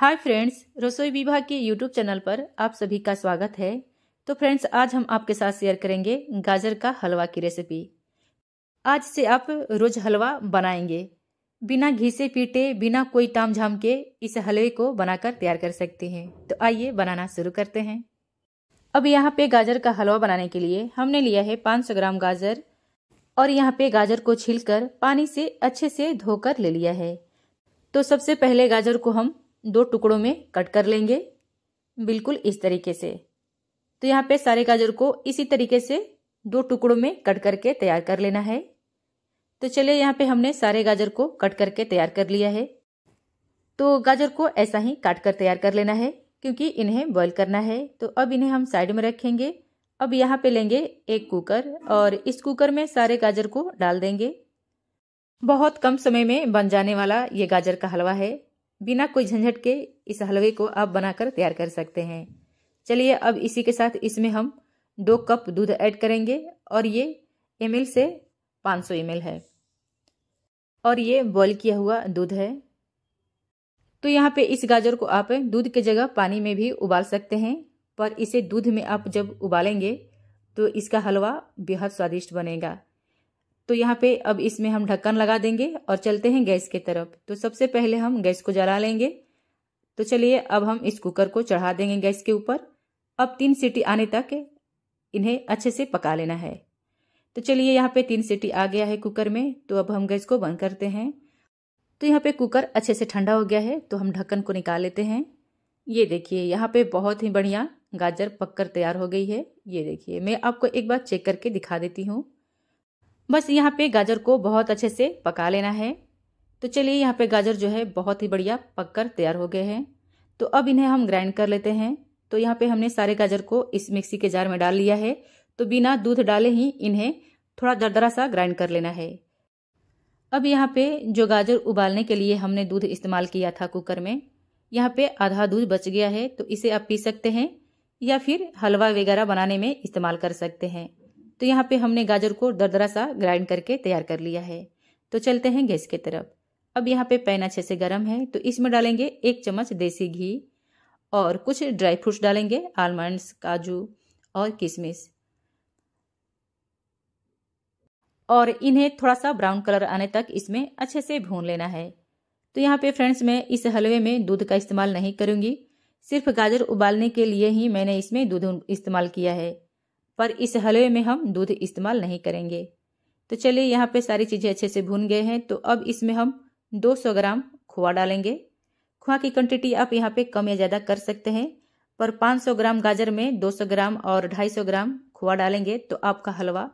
hi friends रसोई विभाग के यूट्यूब चैनल पर आप सभी का स्वागत है तो फ्रेंड्स आज हम आपके साथ शेयर करेंगे गाजर का हलवा की रेसिपी आज से आप रोज हलवा बनाएंगे बिना घी से पीटे बिना कोई टाम झाम के इस हलवे को बनाकर तैयार कर सकते हैं तो आइए बनाना शुरू करते हैं अब यहाँ पे गाजर का हलवा बनाने के लिए हमने लिया है पाँच ग्राम गाजर और यहाँ पे गाजर को छिलकर पानी से अच्छे से धोकर ले लिया है तो सबसे पहले गाजर को हम दो टुकड़ों में कट कर लेंगे बिल्कुल इस तरीके से तो यहाँ पे सारे गाजर को इसी तरीके से दो टुकड़ों में कट करके तैयार कर लेना है तो चलिए यहाँ पे हमने सारे गाजर को कट करके तैयार कर लिया है तो गाजर को ऐसा ही काट कर तैयार कर लेना है क्योंकि इन्हें बॉईल करना है तो अब इन्हें हम साइड में रखेंगे अब यहाँ पे लेंगे एक कुकर और इस कुकर में सारे गाजर को डाल देंगे बहुत कम समय में बन जाने वाला ये गाजर का हलवा है बिना कोई झंझट के इस हलवे को आप बनाकर तैयार कर सकते हैं चलिए अब इसी के साथ इसमें हम दो कप दूध ऐड करेंगे और ये एम से 500 सौ है और ये बॉईल किया हुआ दूध है तो यहाँ पे इस गाजर को आप दूध के जगह पानी में भी उबाल सकते हैं पर इसे दूध में आप जब उबालेंगे तो इसका हलवा बेहद स्वादिष्ट बनेगा तो यहाँ पे अब इसमें हम ढक्कन लगा देंगे और चलते हैं गैस के तरफ तो सबसे पहले हम गैस को जला लेंगे तो चलिए अब हम इस कुकर को चढ़ा देंगे गैस के ऊपर अब तीन सीटी आने तक इन्हें अच्छे से पका लेना है तो चलिए यहाँ पे तीन सीटी आ गया है कुकर में तो अब हम गैस को बंद करते हैं तो यहाँ पे कुकर अच्छे से ठंडा हो गया है तो हम ढक्कन को निकाल लेते हैं ये देखिए यहाँ पे बहुत ही बढ़िया गाजर पककर तैयार हो गई है ये देखिए मैं आपको एक बार चेक करके दिखा देती हूँ बस यहाँ पे गाजर को बहुत अच्छे से पका लेना है तो चलिए यहाँ पे गाजर जो है बहुत ही बढ़िया पक कर तैयार हो गए हैं तो अब इन्हें हम ग्राइंड कर लेते हैं तो यहाँ पे हमने सारे गाजर को इस मिक्सी के जार में डाल लिया है तो बिना दूध डाले ही इन्हें थोड़ा दरदरा सा ग्राइंड कर लेना है अब यहाँ पे जो गाजर उबालने के लिए हमने दूध इस्तेमाल किया था कुकर में यहाँ पे आधा दूध बच गया है तो इसे आप पी सकते हैं या फिर हलवा वगैरह बनाने में इस्तेमाल कर सकते हैं तो यहाँ पे हमने गाजर को दरदरा सा ग्राइंड करके तैयार कर लिया है तो चलते हैं गैस की तरफ अब यहाँ पे पैन अच्छे से गर्म है तो इसमें डालेंगे एक चम्मच देसी घी और कुछ ड्राई फ्रूट्स डालेंगे आलमंड्स काजू और किशमिश और इन्हें थोड़ा सा ब्राउन कलर आने तक इसमें अच्छे से भून लेना है तो यहाँ पे फ्रेंड्स मैं इस हलवे में दूध का इस्तेमाल नहीं करूँगी सिर्फ गाजर उबालने के लिए ही मैंने इसमें दूध इस्तेमाल किया है पर इस हलवे में हम दूध इस्तेमाल नहीं करेंगे तो चलिए यहाँ पे सारी चीज़ें अच्छे से भून गए हैं तो अब इसमें हम 200 ग्राम खोआ डालेंगे खोआ की क्वांटिटी आप यहाँ पे कम या ज़्यादा कर सकते हैं पर 500 ग्राम गाजर में 200 ग्राम और 250 ग्राम खोआ डालेंगे तो आपका हलवा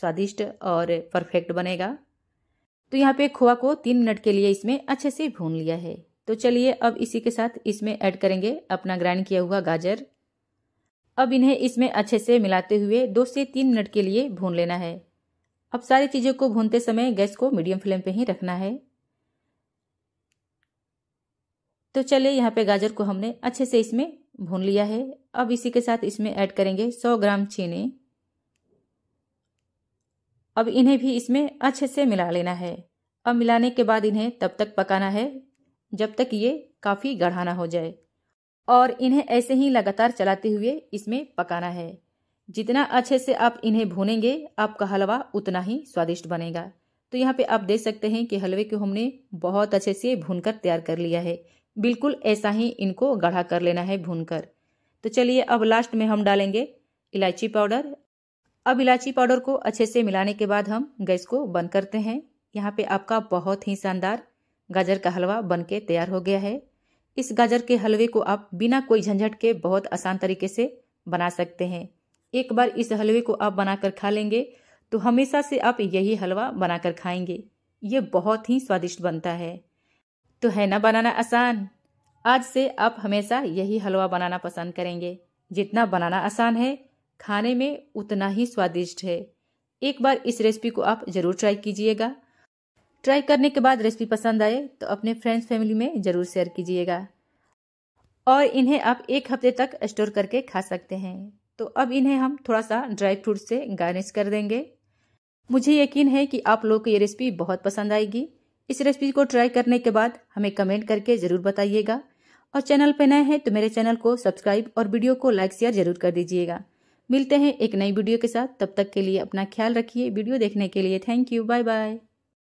स्वादिष्ट और परफेक्ट बनेगा तो यहाँ पे खोआ को तीन मिनट के लिए इसमें अच्छे से भून लिया है तो चलिए अब इसी के साथ इसमें ऐड करेंगे अपना ग्राइंड किया हुआ गाजर अब इन्हें इसमें अच्छे से मिलाते हुए दो से तीन मिनट के लिए भून लेना है अब सारी चीज़ों को भूनते समय गैस को मीडियम फ्लेम पे ही रखना है तो चलिए यहाँ पे गाजर को हमने अच्छे से इसमें भून लिया है अब इसी के साथ इसमें ऐड करेंगे 100 ग्राम चीनी अब इन्हें भी इसमें अच्छे से मिला लेना है अब मिलाने के बाद इन्हें तब तक पकाना है जब तक ये काफ़ी गढ़ाना हो जाए और इन्हें ऐसे ही लगातार चलाते हुए इसमें पकाना है जितना अच्छे से आप इन्हें भूनेंगे आपका हलवा उतना ही स्वादिष्ट बनेगा तो यहाँ पे आप देख सकते हैं कि हलवे को हमने बहुत अच्छे से भूनकर तैयार कर लिया है बिल्कुल ऐसा ही इनको गढ़ा कर लेना है भूनकर तो चलिए अब लास्ट में हम डालेंगे इलायची पाउडर अब इलायची पाउडर को अच्छे से मिलाने के बाद हम गैस को बंद करते हैं यहाँ पे आपका बहुत ही शानदार गाजर का हलवा बनके तैयार हो गया है इस गाजर के हलवे को आप बिना कोई झंझट के बहुत आसान तरीके से बना सकते हैं एक बार इस हलवे को आप बनाकर खा लेंगे तो हमेशा से आप यही हलवा बनाकर खाएंगे ये बहुत ही स्वादिष्ट बनता है तो है ना बनाना आसान आज से आप हमेशा यही हलवा बनाना पसंद करेंगे जितना बनाना आसान है खाने में उतना ही स्वादिष्ट है एक बार इस रेसिपी को आप ज़रूर ट्राई कीजिएगा ट्राई करने के बाद रेसिपी पसंद आए तो अपने फ्रेंड्स फैमिली में ज़रूर शेयर कीजिएगा और इन्हें आप एक हफ्ते तक स्टोर करके खा सकते हैं तो अब इन्हें हम थोड़ा सा ड्राई फ्रूट से गार्निश कर देंगे मुझे यकीन है कि आप लोगों को ये रेसिपी बहुत पसंद आएगी इस रेसिपी को ट्राई करने के बाद हमें कमेंट करके ज़रूर बताइएगा और चैनल पर नए हैं तो मेरे चैनल को सब्सक्राइब और वीडियो को लाइक शेयर जरूर कर दीजिएगा मिलते हैं एक नई वीडियो के साथ तब तक के लिए अपना ख्याल रखिए वीडियो देखने के लिए थैंक यू बाय बाय